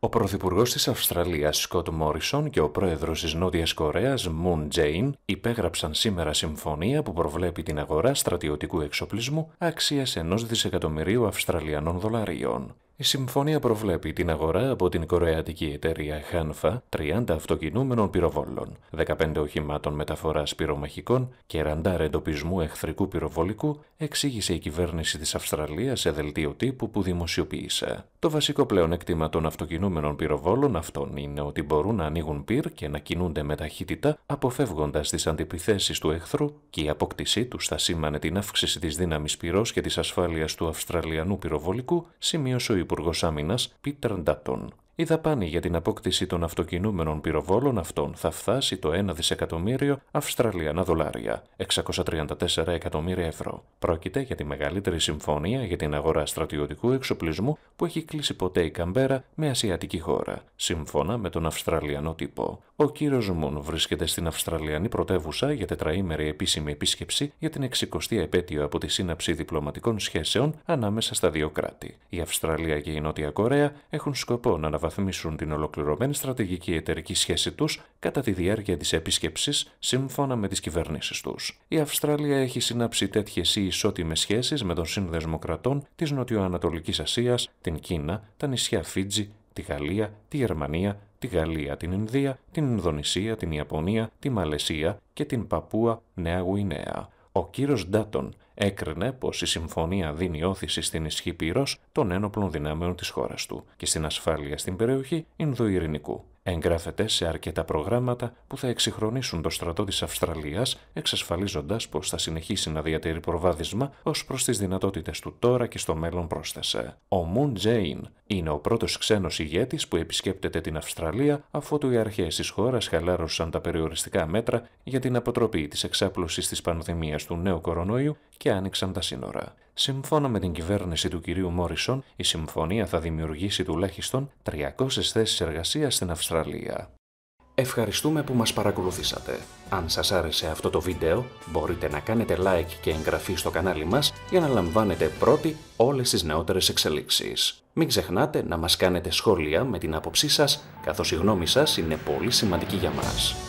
Ο Πρωθυπουργός της Αυστραλίας Σκοτ Μόρισον και ο Πρόεδρος της Νότιας Κορέας Μουν Τζέιν υπέγραψαν σήμερα συμφωνία που προβλέπει την αγορά στρατιωτικού εξοπλισμού άξια ενός δισεκατομμυρίου Αυστραλιανών δολαρίων. Η συμφωνία προβλέπει την αγορά από την κορεατική εταιρεία Hanfa 30 αυτοκινούμενων πυροβόλων, 15 οχημάτων μεταφοράς πυρομαχικών και ραντάρ εντοπισμού εχθρικού πυροβολικού, εξήγησε η κυβέρνηση της Αυστραλίας σε δελτίο τύπου που δημοσιοποίησα. Το βασικό πλέον εκτίμα των αυτοκινούμενων πυροβόλων αυτών είναι ότι μπορούν να ανοίγουν πυρ και να κινούνται με ταχύτητα, αποφεύγοντας τις αντιπιθέσεις του εχθρού και η αποκτησή του θα σήμανε την αύξηση της δύναμης πυρός και της ασφάλειας του Αυστραλιανού πυροβολικού, σημείωσε Υπουργός Άμυνας Πίτερ Ντάτον η δαπάνη για την απόκτηση των αυτοκινούμενων πυροβόλων αυτών θα φτάσει το 1 δισεκατομμύριο Αυστραλιανά δολάρια, 634 εκατομμύρια ευρώ. Πρόκειται για τη μεγαλύτερη συμφωνία για την αγορά στρατιωτικού εξοπλισμού που έχει κλείσει ποτέ η Καμπέρα με ασιατική χώρα, σύμφωνα με τον Αυστραλιανό τύπο. Ο κύριος Μουν βρίσκεται στην Αυστραλιανή πρωτεύουσα για τετραήμερη επίσημη επίσκεψη για την 60η επέτειο από τη σύναψη διπλωματικών σχέσεων ανάμεσα στα δύο κράτη. Η Αυστραλία και η Νότια Κορέα έχουν σκοπό να αναβαθμίσουν την ολοκληρωμένη στρατηγική εταιρική σχέση τους κατά τη διάρκεια της επίσκεψης σύμφωνα με τις κυβερνήσεις τους. Η Αυστραλία έχει συνάψει τέτοιες ή ισότιμες σχέσεις με τον Σύνδεσμο Κρατών της Νοτιοανατολικής Ασίας, την Κίνα, τα νησιά Φίτζη, τη Γαλλία, τη Γερμανία, τη Γαλλία, την Ινδία, την Ινδονησία, την Ιαπωνία, τη Μαλαισία και την Παπούα Νέα Γουινέα. Ο κύριος Ντάτον έκρινε πως η συμφωνία δίνει όθηση στην ισχύ πυρός των ένοπλων δυνάμεων της χώρας του και στην ασφάλεια στην περιοχή Ινδοειρηνικού. Εγγράφεται σε αρκετά προγράμματα που θα εξυγχρονίσουν το στρατό της Αυστραλίας, εξασφαλίζοντας πως θα συνεχίσει να διατηρεί προβάδισμα ως προς τις δυνατότητες του τώρα και στο μέλλον, πρόσθεσε. Ο Μουν Τζέιν είναι ο πρώτος ξένος ηγέτης που επισκέπτεται την Αυστραλία αφότου οι αρχέ της χώρας χαλάρωσαν τα περιοριστικά μέτρα για την αποτροπή της εξάπλωσης της πανδημίας του νέου κορονοϊού και άνοιξαν τα σύνορα. Σύμφωνα με την κυβέρνηση του κυρίου Μόρισον, η συμφωνία θα δημιουργήσει τουλάχιστον 300 θέσεις εργασίας στην Αυστραλία. Ευχαριστούμε που μας παρακολουθήσατε. Αν σας άρεσε αυτό το βίντεο, μπορείτε να κάνετε like και εγγραφή στο κανάλι μας για να λαμβάνετε πρώτοι όλες τις νεότερες εξελίξεις. Μην ξεχνάτε να μας κάνετε σχόλια με την άποψή σας, καθώς η γνώμη σας είναι πολύ σημαντική για μας.